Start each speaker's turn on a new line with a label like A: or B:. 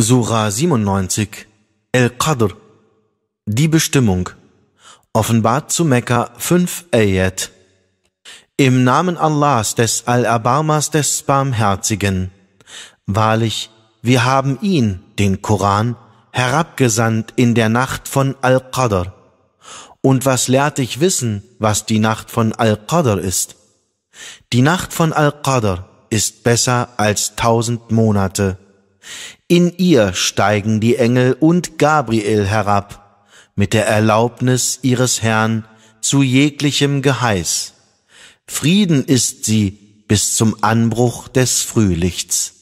A: Surah 97 El-Qadr Die Bestimmung Offenbart zu Mekka 5 Ayat Im Namen Allahs des Al-Abarmas des Barmherzigen Wahrlich, wir haben ihn, den Koran, herabgesandt in der Nacht von Al-Qadr. Und was lehrt dich wissen, was die Nacht von Al-Qadr ist? Die Nacht von Al-Qadr ist besser als tausend Monate. In ihr steigen die Engel und Gabriel herab, mit der Erlaubnis ihres Herrn zu jeglichem Geheiß. Frieden ist sie bis zum Anbruch des Frühlichts.